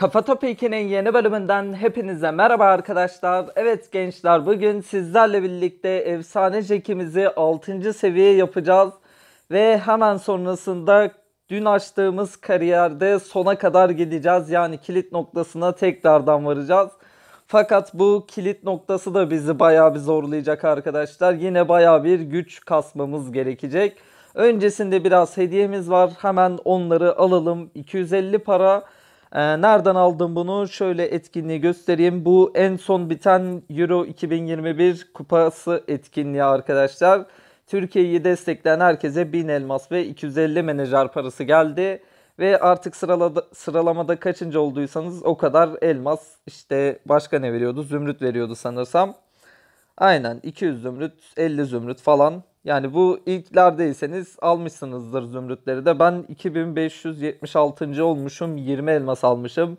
Kafa Pekin'in yeni bölümünden hepinize merhaba arkadaşlar. Evet gençler bugün sizlerle birlikte efsane cekimizi 6. seviye yapacağız. Ve hemen sonrasında dün açtığımız kariyerde sona kadar gideceğiz. Yani kilit noktasına tekrardan varacağız. Fakat bu kilit noktası da bizi bayağı bir zorlayacak arkadaşlar. Yine bayağı bir güç kasmamız gerekecek. Öncesinde biraz hediyemiz var. Hemen onları alalım. 250 para e, nereden aldım bunu? Şöyle etkinliği göstereyim. Bu en son biten Euro 2021 kupası etkinliği arkadaşlar. Türkiye'yi destekleyen herkese 1000 elmas ve 250 menajer parası geldi. Ve artık sıralada, sıralamada kaçıncı olduysanız o kadar elmas işte başka ne veriyordu? Zümrüt veriyordu sanırsam. Aynen 200 zümrüt 50 zümrüt falan. Yani bu ilklerdeyseniz almışsınızdır zümrütleri de. Ben 2576. olmuşum 20 elmas almışım.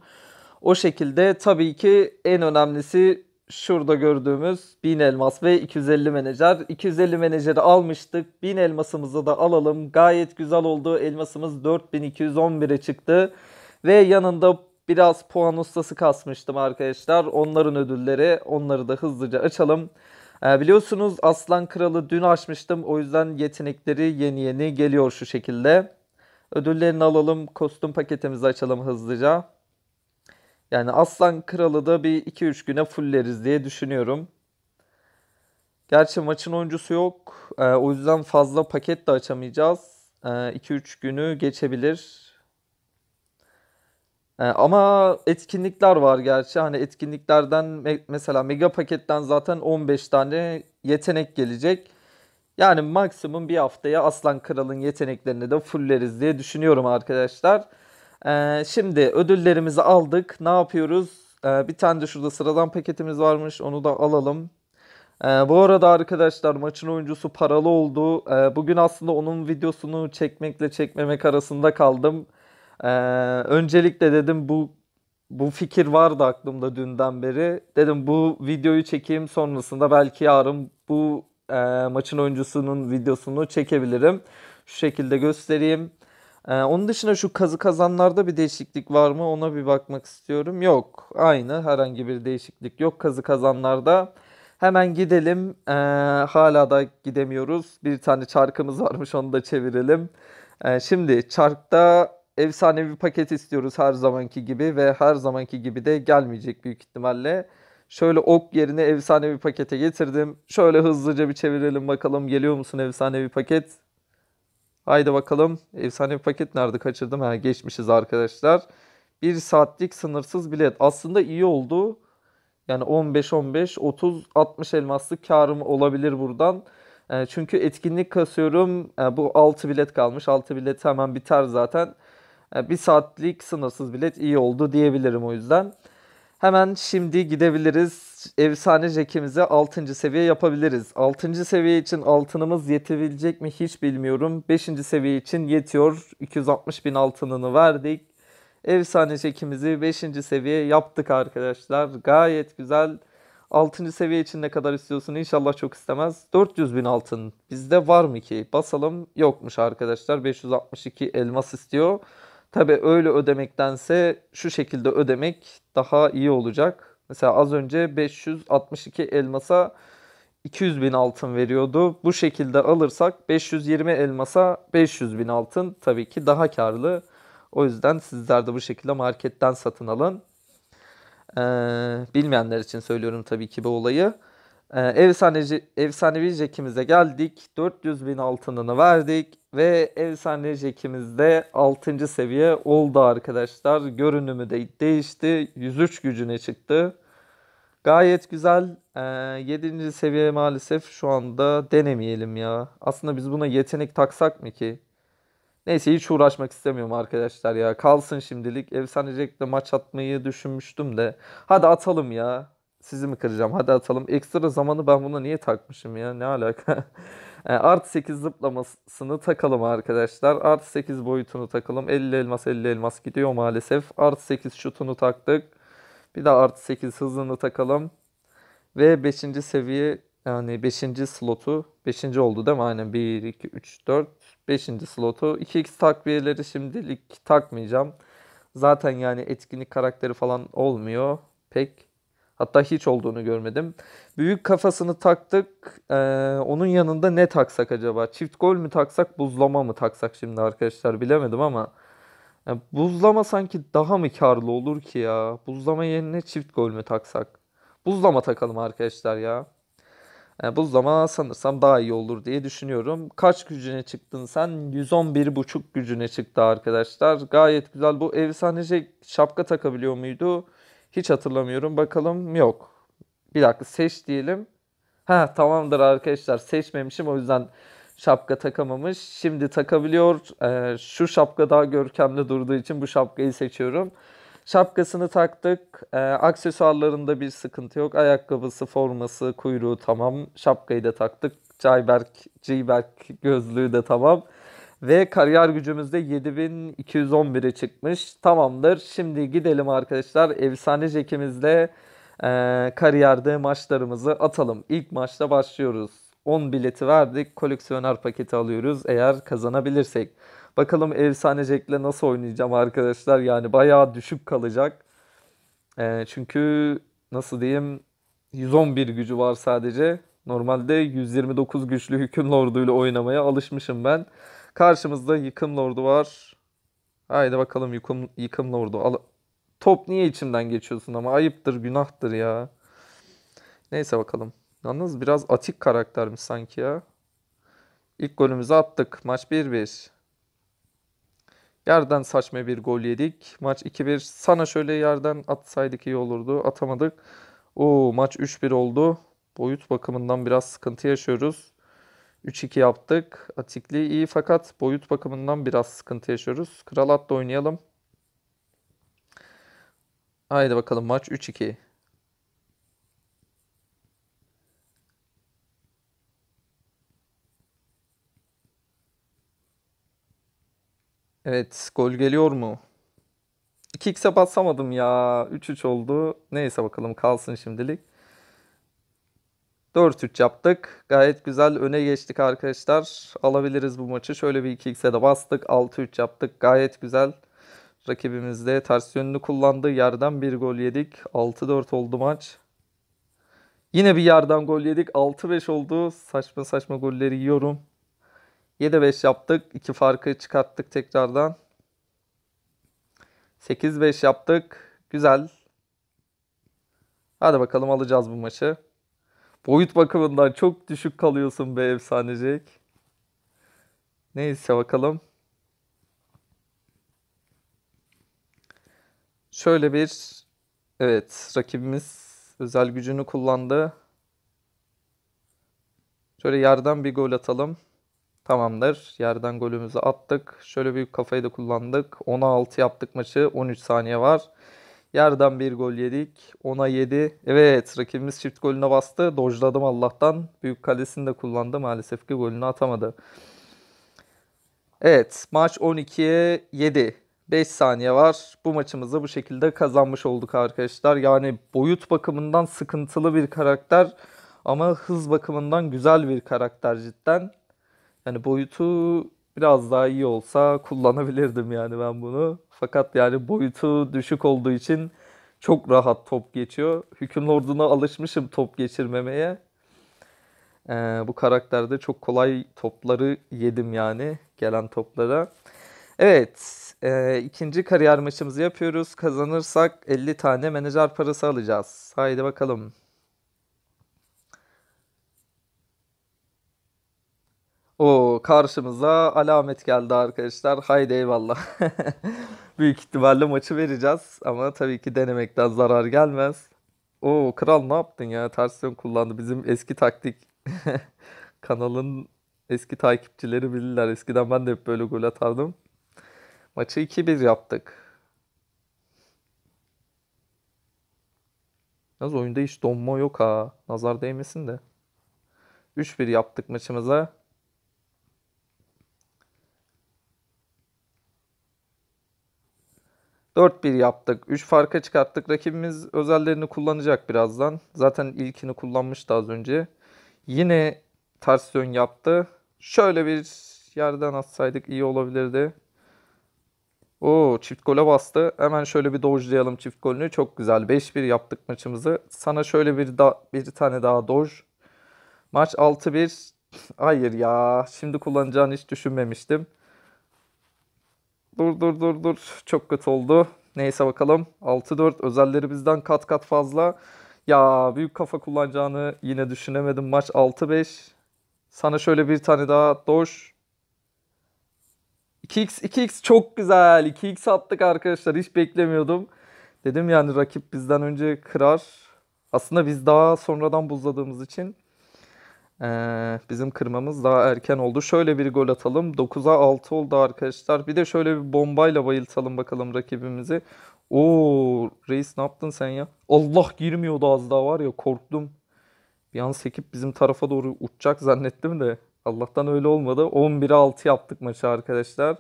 O şekilde tabii ki en önemlisi şurada gördüğümüz 1000 elmas ve 250 menajer. 250 menajeri almıştık. 1000 elmasımızı da alalım. Gayet güzel oldu. Elmasımız 4211'e çıktı. Ve yanında Biraz puan ustası kasmıştım arkadaşlar. Onların ödülleri. Onları da hızlıca açalım. E, biliyorsunuz Aslan Kralı dün açmıştım. O yüzden yetenekleri yeni yeni geliyor şu şekilde. Ödüllerini alalım. Kostüm paketimizi açalım hızlıca. Yani Aslan Kralı da bir 2-3 güne fulleriz diye düşünüyorum. Gerçi maçın oyuncusu yok. E, o yüzden fazla paket de açamayacağız. E, ee, 2-3 günü geçebilir. Ee, ama etkinlikler var gerçi. Hani etkinliklerden mesela mega paketten zaten 15 tane yetenek gelecek. Yani maksimum bir haftaya Aslan Kral'ın yeteneklerini de fulleriz diye düşünüyorum arkadaşlar. Ee, şimdi ödüllerimizi aldık. Ne yapıyoruz? Ee, bir tane de şurada sıradan paketimiz varmış. Onu da alalım. Ee, bu arada arkadaşlar maçın oyuncusu paralı oldu. Ee, bugün aslında onun videosunu çekmekle çekmemek arasında kaldım. Ee, öncelikle dedim bu bu fikir vardı aklımda dünden beri. Dedim bu videoyu çekeyim sonrasında belki yarın bu e, maçın oyuncusunun videosunu çekebilirim. Şu şekilde göstereyim. E, onun dışında şu kazı kazanlarda bir değişiklik var mı ona bir bakmak istiyorum. Yok aynı herhangi bir değişiklik yok kazı kazanlarda. Hemen gidelim. E, hala da gidemiyoruz. Bir tane çarkımız varmış onu da çevirelim. E, şimdi çarkta efsanevi paket istiyoruz her zamanki gibi ve her zamanki gibi de gelmeyecek büyük ihtimalle. Şöyle ok yerine efsanevi pakete getirdim. Şöyle hızlıca bir çevirelim bakalım geliyor musun efsanevi paket? Haydi bakalım efsanevi paket nerede kaçırdım? Ha, geçmişiz arkadaşlar. 1 saatlik sınırsız bilet. Aslında iyi oldu. Yani 15 15 30 60 elmaslık karım olabilir buradan. E, çünkü etkinlik kasıyorum. E, bu 6 bilet kalmış. 6 bilet hemen biter zaten. E, bir saatlik sınırsız bilet iyi oldu diyebilirim o yüzden. Hemen şimdi gidebiliriz. Efsane Jack'imize 6. seviye yapabiliriz. 6. seviye için altınımız yetebilecek mi hiç bilmiyorum. 5. seviye için yetiyor. 260 bin altınını verdik. Efsane Jack'imizi 5. seviye yaptık arkadaşlar. Gayet güzel. 6. seviye için ne kadar istiyorsun? inşallah çok istemez. 400 bin altın. Bizde var mı ki? Basalım. Yokmuş arkadaşlar. 562 elmas istiyor. Tabi öyle ödemektense şu şekilde ödemek daha iyi olacak. Mesela az önce 562 elmasa 200 bin altın veriyordu. Bu şekilde alırsak 520 elmasa 500 bin altın tabii ki daha karlı. O yüzden sizler de bu şekilde marketten satın alın. Ee, bilmeyenler için söylüyorum tabii ki bu olayı. Ee, efsanevi, efsanevi jekimize geldik. 400 bin altınını verdik. Ve efsanevi jekimizde 6. seviye oldu arkadaşlar. Görünümü de değişti. 103 gücüne çıktı. Gayet güzel. Ee, 7. seviye maalesef şu anda denemeyelim ya. Aslında biz buna yetenek taksak mı ki? Neyse hiç uğraşmak istemiyorum arkadaşlar ya. Kalsın şimdilik. Efsanecekle maç atmayı düşünmüştüm de. Hadi atalım ya sizi mi kıracağım hadi atalım. Ekstra zamanı ben buna niye takmışım ya ne alaka. E, art 8 zıplamasını takalım arkadaşlar. Art 8 boyutunu takalım. 50 elmas 50 elmas gidiyor maalesef. Art 8 şutunu taktık. Bir daha Art 8 hızını takalım. Ve 5. seviye yani 5. slotu 5. oldu değil mi? Aynen 1, 2, 3, 4. 5. slotu. 2x takviyeleri şimdilik takmayacağım. Zaten yani etkinlik karakteri falan olmuyor. Pek Hatta hiç olduğunu görmedim. Büyük kafasını taktık. Ee, onun yanında ne taksak acaba? Çift gol mü taksak, buzlama mı taksak şimdi arkadaşlar bilemedim ama. Yani buzlama sanki daha mı karlı olur ki ya? Buzlama yerine çift gol mü taksak? Buzlama takalım arkadaşlar ya. Yani ee, buzlama sanırsam daha iyi olur diye düşünüyorum. Kaç gücüne çıktın sen? 111,5 gücüne çıktı arkadaşlar. Gayet güzel. Bu efsanece şapka takabiliyor muydu? Hiç hatırlamıyorum. Bakalım yok. Bir dakika seç diyelim. Ha tamamdır arkadaşlar seçmemişim o yüzden şapka takamamış. Şimdi takabiliyor. Ee, şu şapka daha görkemli durduğu için bu şapkayı seçiyorum. Şapkasını taktık. Ee, aksesuarlarında bir sıkıntı yok. Ayakkabısı, forması, kuyruğu tamam. Şapkayı da taktık. Cayberk, Ceyberk gözlüğü de tamam. Ve kariyer gücümüz de 7211'e çıkmış. Tamamdır. Şimdi gidelim arkadaşlar. Efsane Jack'imizle e, kariyerde maçlarımızı atalım. İlk maçta başlıyoruz. 10 bileti verdik. Koleksiyoner paketi alıyoruz eğer kazanabilirsek. Bakalım efsane Jack'le nasıl oynayacağım arkadaşlar. Yani bayağı düşük kalacak. E, çünkü nasıl diyeyim 111 gücü var sadece. Normalde 129 güçlü hükümlorduyla oynamaya alışmışım ben. Karşımızda yıkım lordu var. Haydi bakalım yıkım, yıkım lordu. Al Top niye içimden geçiyorsun ama ayıptır, günahtır ya. Neyse bakalım. Yalnız biraz atik karaktermiş sanki ya. İlk golümüzü attık. Maç 1-1. Yerden saçma bir gol yedik. Maç 2-1. Sana şöyle yerden atsaydık iyi olurdu. Atamadık. Oo maç 3-1 oldu. Boyut bakımından biraz sıkıntı yaşıyoruz. 3-2 yaptık. Atikli iyi fakat boyut bakımından biraz sıkıntı yaşıyoruz. Kral atla oynayalım. Haydi bakalım maç 3-2. Evet gol geliyor mu? 2x'e basamadım ya. 3-3 oldu. Neyse bakalım kalsın şimdilik. 4-3 yaptık. Gayet güzel öne geçtik arkadaşlar. Alabiliriz bu maçı. Şöyle bir 2x'e de bastık. 6-3 yaptık. Gayet güzel. Rakibimiz de ters yönünü kullandığı yerden bir gol yedik. 6-4 oldu maç. Yine bir yerden gol yedik. 6-5 oldu. Saçma saçma golleri yiyorum. 7-5 yaptık. 2 farkı çıkarttık tekrardan. 8-5 yaptık. Güzel. Hadi bakalım alacağız bu maçı. Boyut bakımından çok düşük kalıyorsun be efsanecek. Neyse bakalım. Şöyle bir evet rakibimiz özel gücünü kullandı. Şöyle yerden bir gol atalım. Tamamdır. Yerden golümüzü attık. Şöyle bir kafayı da kullandık. 16 yaptık maçı. 13 saniye var. Yerden bir gol yedik. 10'a 7. Evet rakibimiz çift golüne bastı. Dojladım Allah'tan. Büyük kalesini de kullandı. Maalesef ki golünü atamadı. Evet maç 12'ye 7. 5 saniye var. Bu maçımızı bu şekilde kazanmış olduk arkadaşlar. Yani boyut bakımından sıkıntılı bir karakter ama hız bakımından güzel bir karakter cidden. Yani boyutu biraz daha iyi olsa kullanabilirdim yani ben bunu. Fakat yani boyutu düşük olduğu için çok rahat top geçiyor. Hüküm Lord'una alışmışım top geçirmemeye. Ee, bu karakterde çok kolay topları yedim yani gelen toplara. Evet e, ikinci kariyer maçımızı yapıyoruz. Kazanırsak 50 tane menajer parası alacağız. Haydi bakalım. O karşımıza alamet geldi arkadaşlar. Haydi eyvallah. Büyük ihtimalle maçı vereceğiz ama tabii ki denemekten zarar gelmez. O kral ne yaptın ya? Ters yön kullandı. Bizim eski taktik kanalın eski takipçileri bilirler. Eskiden ben de hep böyle gol atardım. Maçı 2-1 yaptık. Yalnız oyunda hiç donma yok ha. Nazar değmesin de. 3-1 yaptık maçımıza. 4-1 yaptık. 3 farka çıkarttık. Rakibimiz özellerini kullanacak birazdan. Zaten ilkini kullanmıştı az önce. Yine ters dön yaptı. Şöyle bir yerden atsaydık iyi olabilirdi. Oo çift gole bastı. Hemen şöyle bir dojlayalım çift golünü. Çok güzel. 5-1 yaptık maçımızı. Sana şöyle bir da bir tane daha doj. Maç 6-1. Hayır ya. Şimdi kullanacağını hiç düşünmemiştim. Dur dur dur dur. Çok kötü oldu. Neyse bakalım. 6-4 özelleri bizden kat kat fazla. Ya büyük kafa kullanacağını yine düşünemedim. Maç 6-5. Sana şöyle bir tane daha doş. 2x 2x çok güzel. 2x attık arkadaşlar. Hiç beklemiyordum. Dedim yani rakip bizden önce kırar. Aslında biz daha sonradan buzladığımız için ee, bizim kırmamız daha erken oldu. Şöyle bir gol atalım. 9'a 6 oldu arkadaşlar. Bir de şöyle bir bombayla bayıltalım bakalım rakibimizi. Oo reis ne yaptın sen ya? Allah girmiyordu az daha var ya korktum. Bir an sekip bizim tarafa doğru uçacak zannettim de. Allah'tan öyle olmadı. 11'e 6 yaptık maçı arkadaşlar.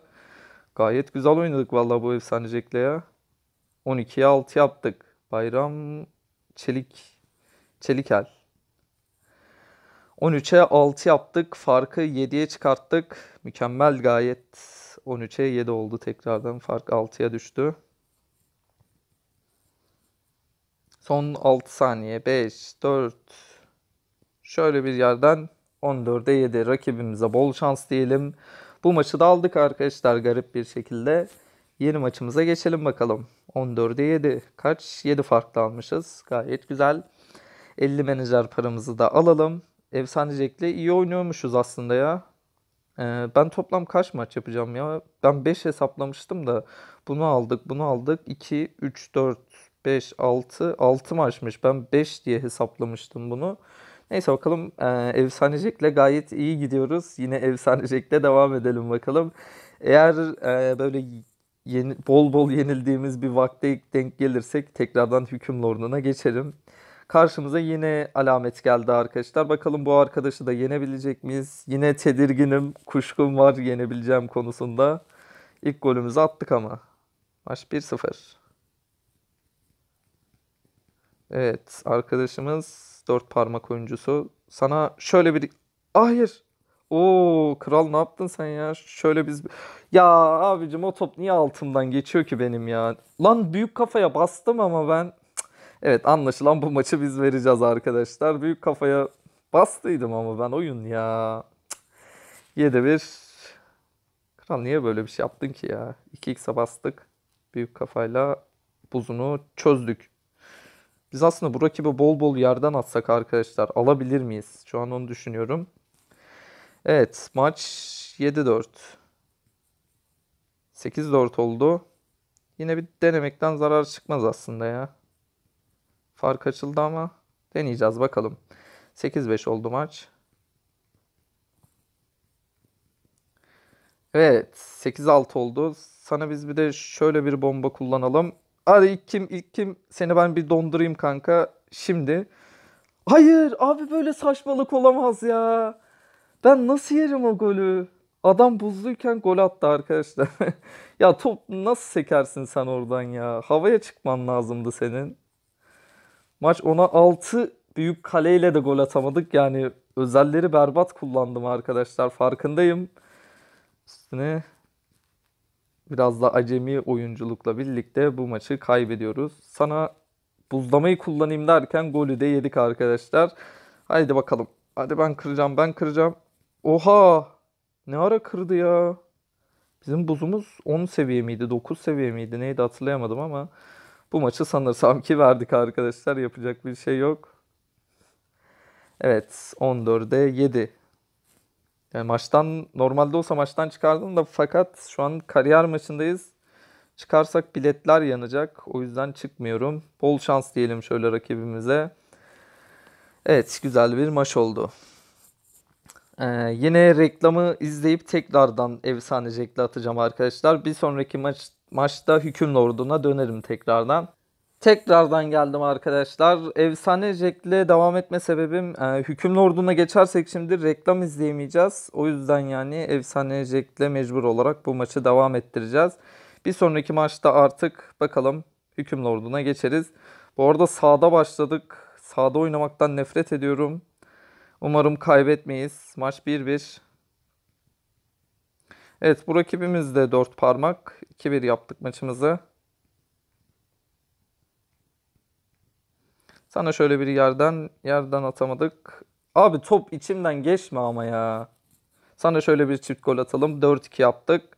Gayet güzel oynadık valla bu efsanecekle ya. 12'ye 6 yaptık. Bayram Çelik Çelikel 13'e 6 yaptık. Farkı 7'ye çıkarttık. Mükemmel gayet. 13'e 7 oldu tekrardan. Fark 6'ya düştü. Son 6 saniye. 5, 4. Şöyle bir yerden 14'e 7. Rakibimize bol şans diyelim. Bu maçı da aldık arkadaşlar garip bir şekilde. Yeni maçımıza geçelim bakalım. 14'e 7. Kaç? 7 farklı almışız. Gayet güzel. 50 menajer paramızı da alalım. Efsane Jack'le iyi oynuyormuşuz aslında ya. Ee, ben toplam kaç maç yapacağım ya? Ben 5 hesaplamıştım da bunu aldık, bunu aldık. 2, 3, 4, 5, 6. 6 maçmış. Ben 5 diye hesaplamıştım bunu. Neyse bakalım e, ee, Efsanecek'le gayet iyi gidiyoruz. Yine Efsanecek'le devam edelim bakalım. Eğer e, böyle yeni, bol bol yenildiğimiz bir vakte denk gelirsek tekrardan hüküm lorduna geçerim. Karşımıza yine alamet geldi arkadaşlar. Bakalım bu arkadaşı da yenebilecek miyiz? Yine tedirginim, kuşkum var yenebileceğim konusunda. İlk golümüzü attık ama. Maç 1-0. Evet arkadaşımız dört parmak oyuncusu. Sana şöyle bir... Hayır. Oo kral ne yaptın sen ya? Şöyle biz... Ya abicim o top niye altımdan geçiyor ki benim ya? Lan büyük kafaya bastım ama ben... Evet anlaşılan bu maçı biz vereceğiz arkadaşlar. Büyük kafaya bastıydım ama ben oyun ya. 7-1. Kral niye böyle bir şey yaptın ki ya? 2x'e bastık. Büyük kafayla buzunu çözdük. Biz aslında bu rakibi bol bol yerden atsak arkadaşlar alabilir miyiz? Şu an onu düşünüyorum. Evet maç 7-4. 8-4 oldu. Yine bir denemekten zarar çıkmaz aslında ya. Fark açıldı ama deneyeceğiz bakalım. 8-5 oldu maç. Evet 8-6 oldu. Sana biz bir de şöyle bir bomba kullanalım. Hadi ilk kim ilk kim seni ben bir dondurayım kanka. Şimdi. Hayır abi böyle saçmalık olamaz ya. Ben nasıl yerim o golü? Adam buzluyken gol attı arkadaşlar. ya top nasıl sekersin sen oradan ya? Havaya çıkman lazımdı senin. Maç ona 6 büyük kaleyle de gol atamadık. Yani özelleri berbat kullandım arkadaşlar. Farkındayım. Üstüne biraz da acemi oyunculukla birlikte bu maçı kaybediyoruz. Sana buzlamayı kullanayım derken golü de yedik arkadaşlar. Haydi bakalım. Hadi ben kıracağım ben kıracağım. Oha! Ne ara kırdı ya? Bizim buzumuz 10 seviye miydi? 9 seviye miydi? Neydi hatırlayamadım ama bu maçı sanırsam ki verdik arkadaşlar. Yapacak bir şey yok. Evet 14'e 7. Yani maçtan normalde olsa maçtan çıkardım da fakat şu an kariyer maçındayız. Çıkarsak biletler yanacak. O yüzden çıkmıyorum. Bol şans diyelim şöyle rakibimize. Evet güzel bir maç oldu. Ee, yine reklamı izleyip tekrardan efsane Jack'le atacağım arkadaşlar. Bir sonraki maç, maçta hüküm lorduna dönerim tekrardan. Tekrardan geldim arkadaşlar. Efsane Jack'le devam etme sebebim e, lorduna geçersek şimdi reklam izleyemeyeceğiz. O yüzden yani Efsane Jack'le mecbur olarak bu maçı devam ettireceğiz. Bir sonraki maçta artık bakalım hüküm lorduna geçeriz. Bu arada sağda başladık. Sağda oynamaktan nefret ediyorum. Umarım kaybetmeyiz. Maç 1-1. Evet bu rakibimiz de 4 parmak. 2-1 yaptık maçımızı. Sana şöyle bir yerden yerden atamadık. Abi top içimden geçme ama ya. Sana şöyle bir çift gol atalım. 4-2 yaptık.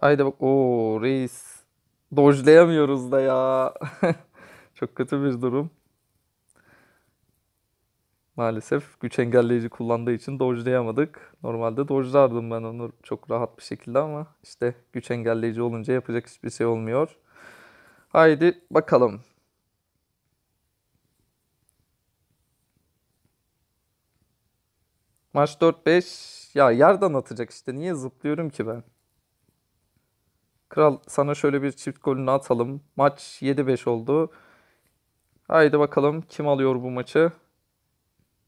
Haydi bak. ooo reis. Dojlayamıyoruz da ya. Çok kötü bir durum maalesef güç engelleyici kullandığı için dojlayamadık. Normalde dojlardım ben onu çok rahat bir şekilde ama işte güç engelleyici olunca yapacak hiçbir şey olmuyor. Haydi bakalım. Maç 4-5. Ya yerden atacak işte. Niye zıplıyorum ki ben? Kral sana şöyle bir çift golünü atalım. Maç 7-5 oldu. Haydi bakalım kim alıyor bu maçı?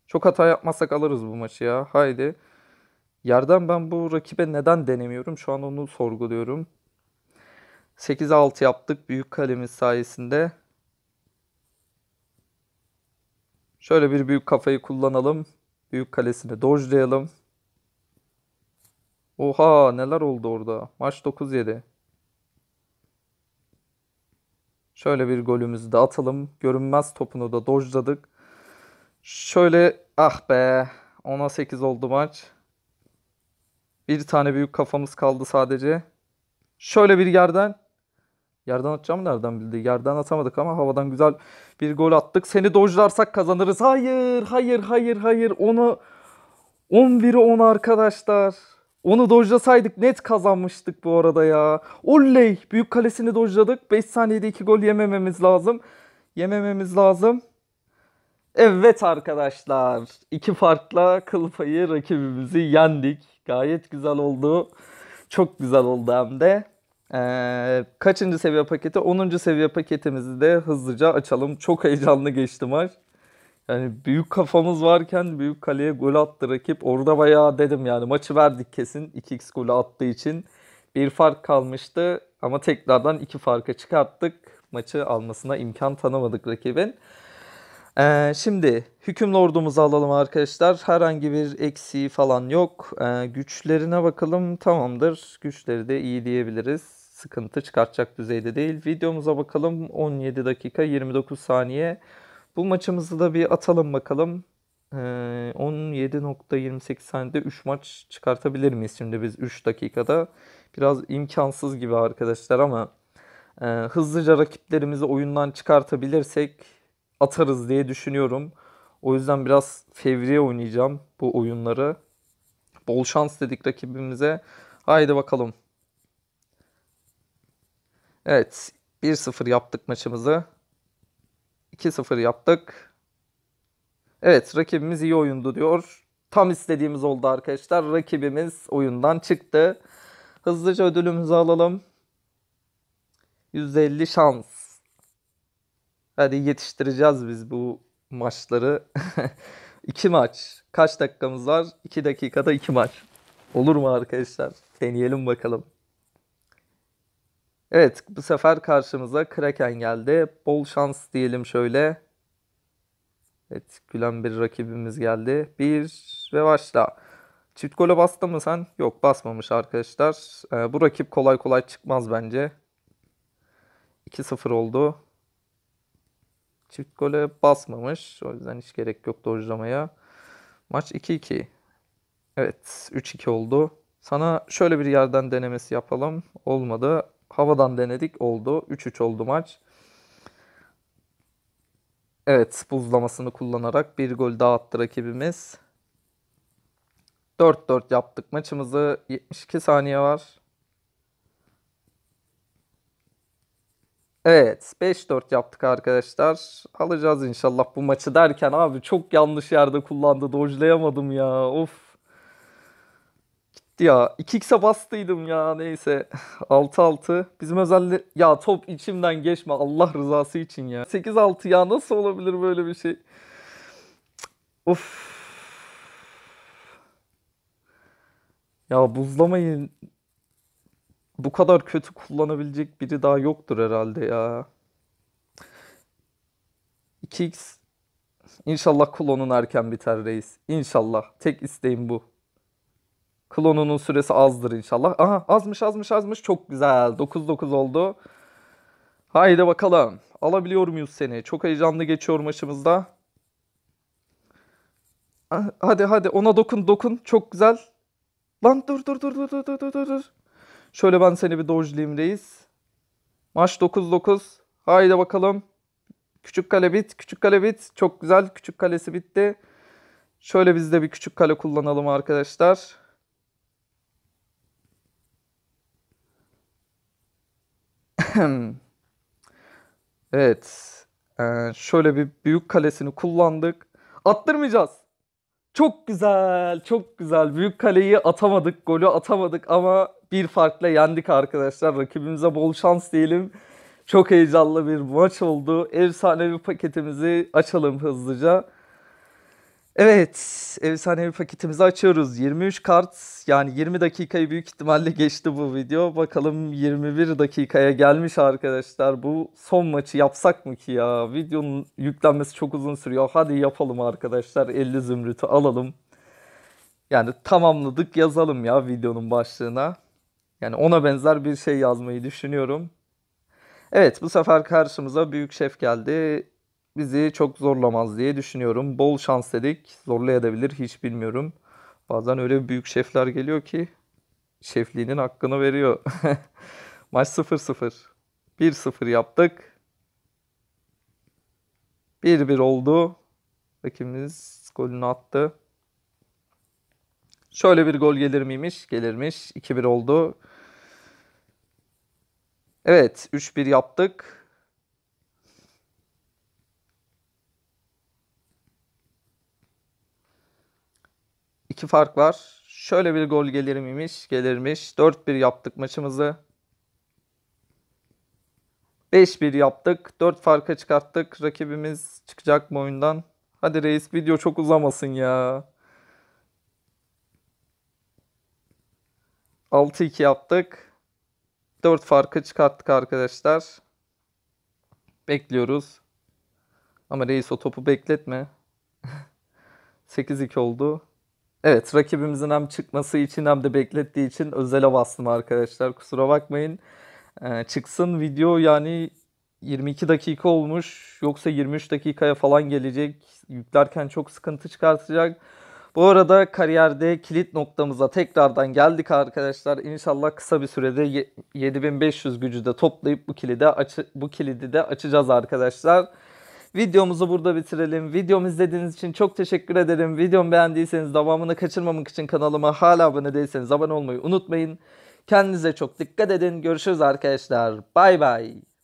Çok hata yapmasak alırız bu maçı ya. Haydi. Yerden ben bu rakibe neden denemiyorum? Şu an onu sorguluyorum. 8-6 yaptık büyük kalemiz sayesinde. Şöyle bir büyük kafayı kullanalım. Büyük kalesini dojlayalım. Oha neler oldu orada. Maç 9-7. Şöyle bir golümüzü de atalım. Görünmez topunu da dojladık. Şöyle ah be 10'a 8 oldu maç. Bir tane büyük kafamız kaldı sadece. Şöyle bir yerden. Yerden atacağım nereden bildi? Yerden atamadık ama havadan güzel bir gol attık. Seni dojlarsak kazanırız. Hayır, hayır, hayır, hayır. Onu biri 10 arkadaşlar. Onu dojlasaydık net kazanmıştık bu arada ya. Oley! Büyük kalesini dojladık. 5 saniyede 2 gol yemememiz lazım. Yemememiz lazım. Evet arkadaşlar, iki farkla kılıfayı rakibimizi yendik. Gayet güzel oldu. Çok güzel oldu hem de. Ee, kaçıncı seviye paketi? 10. seviye paketimizi de hızlıca açalım. Çok heyecanlı geçti maç. Yani büyük kafamız varken büyük kaleye gol attı rakip. Orada bayağı dedim yani maçı verdik kesin 2x golü attığı için. Bir fark kalmıştı ama tekrardan iki farka çıkarttık. Maçı almasına imkan tanımadık rakibin. Ee, şimdi hükümlü ordumuzu alalım arkadaşlar. Herhangi bir eksiği falan yok. Ee, güçlerine bakalım tamamdır. Güçleri de iyi diyebiliriz. Sıkıntı çıkartacak düzeyde değil. Videomuza bakalım 17 dakika 29 saniye. Bu maçımızı da bir atalım bakalım. Ee, 17.28 saniyede 3 maç çıkartabilir miyiz şimdi biz 3 dakikada? Biraz imkansız gibi arkadaşlar ama e, hızlıca rakiplerimizi oyundan çıkartabilirsek atarız diye düşünüyorum. O yüzden biraz fevriye oynayacağım bu oyunları. Bol şans dedik rakibimize. Haydi bakalım. Evet 1-0 yaptık maçımızı. 2-0 yaptık. Evet rakibimiz iyi oyundu diyor. Tam istediğimiz oldu arkadaşlar. Rakibimiz oyundan çıktı. Hızlıca ödülümüzü alalım. 150 şans. Hadi yetiştireceğiz biz bu maçları. İki maç. Kaç dakikamız var? İki dakikada iki maç. Olur mu arkadaşlar? Deneyelim bakalım. Evet bu sefer karşımıza Kraken geldi. Bol şans diyelim şöyle. Evet gülen bir rakibimiz geldi. Bir ve başla. Çift gole bastı mı sen? Yok basmamış arkadaşlar. Ee, bu rakip kolay kolay çıkmaz bence. 2-0 oldu çift gole basmamış. O yüzden hiç gerek yok dojlamaya. Maç 2-2. Evet 3-2 oldu. Sana şöyle bir yerden denemesi yapalım. Olmadı. Havadan denedik oldu. 3-3 oldu maç. Evet buzlamasını kullanarak bir gol daha attı rakibimiz. 4-4 yaptık maçımızı. 72 saniye var. Evet 5-4 yaptık arkadaşlar. Alacağız inşallah bu maçı derken abi çok yanlış yerde kullandı. Dojlayamadım ya of. Gitti ya 2x'e bastıydım ya neyse. 6-6 bizim özelliği ya top içimden geçme Allah rızası için ya. 8-6 ya nasıl olabilir böyle bir şey. Of. Ya buzlamayın bu kadar kötü kullanabilecek biri daha yoktur herhalde ya. 2x İnşallah klonun erken biter reis. İnşallah. Tek isteğim bu. Klonunun süresi azdır inşallah. Aha azmış azmış azmış. Çok güzel. 9-9 oldu. Haydi bakalım. Alabiliyor muyuz seni? Çok heyecanlı geçiyor maçımızda. Ah, hadi hadi ona dokun dokun. Çok güzel. Lan dur dur dur dur dur dur dur dur. Şöyle ben seni bir dojlayayım reis. Maç 9-9. Haydi bakalım. Küçük kale bit. Küçük kale bit. Çok güzel. Küçük kalesi bitti. Şöyle biz de bir küçük kale kullanalım arkadaşlar. evet. Ee, şöyle bir büyük kalesini kullandık. Attırmayacağız. Çok güzel. Çok güzel. Büyük kaleyi atamadık. Golü atamadık ama bir farkla yendik arkadaşlar. Rakibimize bol şans diyelim. Çok heyecanlı bir maç oldu. bir paketimizi açalım hızlıca. Evet, bir paketimizi açıyoruz. 23 kart yani 20 dakikayı büyük ihtimalle geçti bu video. Bakalım 21 dakikaya gelmiş arkadaşlar. Bu son maçı yapsak mı ki ya? Videonun yüklenmesi çok uzun sürüyor. Hadi yapalım arkadaşlar. 50 zümrütü alalım. Yani tamamladık yazalım ya videonun başlığına. Yani ona benzer bir şey yazmayı düşünüyorum. Evet bu sefer karşımıza büyük şef geldi. Bizi çok zorlamaz diye düşünüyorum. Bol şans dedik. Zorlayabilir hiç bilmiyorum. Bazen öyle büyük şefler geliyor ki şefliğinin hakkını veriyor. Maç 0-0. 1-0 yaptık. 1-1 oldu. Rakibimiz golünü attı. Şöyle bir gol gelir miymiş? Gelirmiş. 2-1 oldu. Evet 3-1 yaptık. İki fark var. Şöyle bir gol gelir miymiş? Gelirmiş. 4-1 yaptık maçımızı. 5-1 yaptık. 4 farka çıkarttık. Rakibimiz çıkacak mı oyundan? Hadi reis video çok uzamasın ya. 6-2 yaptık. 4 farkı çıkarttık arkadaşlar. Bekliyoruz. Ama reis o topu bekletme. 8-2 oldu. Evet rakibimizin hem çıkması için hem de beklettiği için özele bastım arkadaşlar. Kusura bakmayın. Ee, çıksın video yani 22 dakika olmuş. Yoksa 23 dakikaya falan gelecek. Yüklerken çok sıkıntı çıkartacak. Bu arada kariyerde kilit noktamıza tekrardan geldik arkadaşlar. İnşallah kısa bir sürede 7500 gücü de toplayıp bu kilidi, aç bu kilidi de açacağız arkadaşlar. Videomuzu burada bitirelim. Videomu izlediğiniz için çok teşekkür ederim. Videomu beğendiyseniz devamını kaçırmamak için kanalıma hala abone değilseniz abone olmayı unutmayın. Kendinize çok dikkat edin. Görüşürüz arkadaşlar. Bay bay.